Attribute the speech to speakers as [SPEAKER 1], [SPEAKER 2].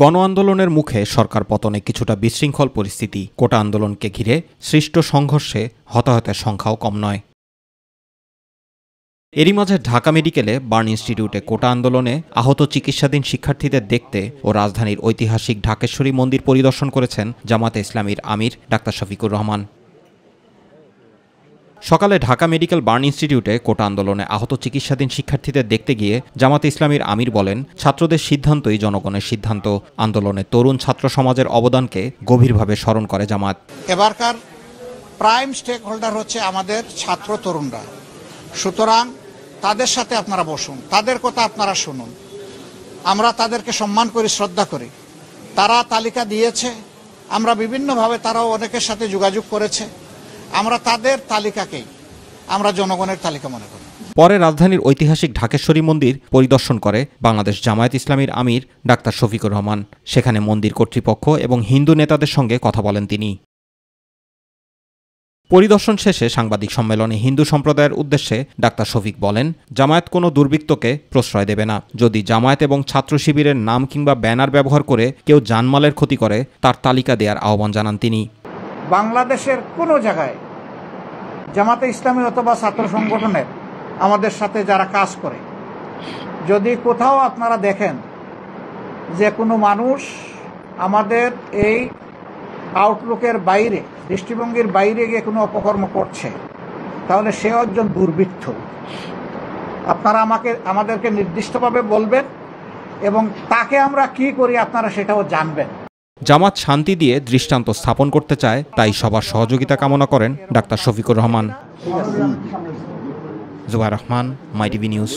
[SPEAKER 1] গণ আন্দোলনের মুখে সরকার পতনে কিছুটা বিশৃঙ্খল পরিস্থিতি কোটা আন্দোলনকে ঘিরে সৃষ্ট সংঘর্ষে হতাহতের সংখ্যাও কম নয় এরই মাঝে ঢাকা মেডিকেলে বার্ন ইনস্টিটিউটে কোটা আন্দোলনে আহত চিকিৎসাধীন শিক্ষার্থীদের দেখতে ও রাজধানীর ঐতিহাসিক ঢাকেশ্বরী মন্দির পরিদর্শন করেছেন জামাতে ইসলামীর আমির ডাক্তার শফিকুর রহমান সকালে ঢাকা মেডিকেল বার্ন ইনস্টিটিউটে কোটা আন্দোলনে আহত চিকিৎসাধীন শিক্ষার্থীদের দেখতে গিয়ে জামাত ইসলামীর আমির বলেন ছাত্রদের সিদ্ধান্তই জনগণের সিদ্ধান্ত আন্দোলনে তরুণ ছাত্র সমাজের অবদানকে গভীরভাবে স্মরণ করে জামাত
[SPEAKER 2] এবারকার প্রাইম স্টেক হোল্ডার হচ্ছে আমাদের ছাত্র তরুণরা সুতরাং তাদের সাথে আপনারা বসুন তাদের কথা আপনারা শুনুন আমরা তাদেরকে সম্মান করি শ্রদ্ধা করি তারা তালিকা দিয়েছে আমরা বিভিন্নভাবে তারাও অনেকের সাথে যোগাযোগ করেছে আমরা তাদের তালিকাকে আমরা জনগণের তালিকা মনে করি
[SPEAKER 1] পরে রাজধানীর ঐতিহাসিক ঢাকেশ্বরী মন্দির পরিদর্শন করে বাংলাদেশ জামায়াত ইসলামীর আমির ডাক্তার শফিকুর রহমান সেখানে মন্দির কর্তৃপক্ষ এবং হিন্দু নেতাদের সঙ্গে কথা বলেন তিনি পরিদর্শন শেষে সাংবাদিক সম্মেলনে হিন্দু সম্প্রদায়ের উদ্দেশ্যে ডাক্তার শফিক বলেন জামায়াত কোনো দুর্বৃত্তকে প্রশ্রয় দেবে না যদি জামায়াত এবং ছাত্র শিবিরের নাম কিংবা ব্যানার ব্যবহার করে কেউ জানমালের ক্ষতি করে তার তালিকা দেওয়ার আহ্বান জানান তিনি
[SPEAKER 2] বাংলাদেশের কোনো জায়গায় জামাতে ইসলামী অথবা ছাত্র সংগঠনের আমাদের সাথে যারা কাজ করে যদি কোথাও আপনারা দেখেন যে কোনো মানুষ আমাদের এই আউটলুকের বাইরে দৃষ্টিভঙ্গির বাইরে গিয়ে কোনো অপকর্ম করছে তাহলে সে একজন দুর্বৃত্ত আপনারা আমাকে আমাদেরকে নির্দিষ্টভাবে বলবেন এবং তাকে আমরা কি করি আপনারা সেটাও জানবেন
[SPEAKER 1] জামাত শান্তি দিয়ে দৃষ্টান্ত স্থাপন করতে চায় তাই সবার সহযোগিতা কামনা করেন doctor Shafiqur Rahman Jubai Rahman My TV news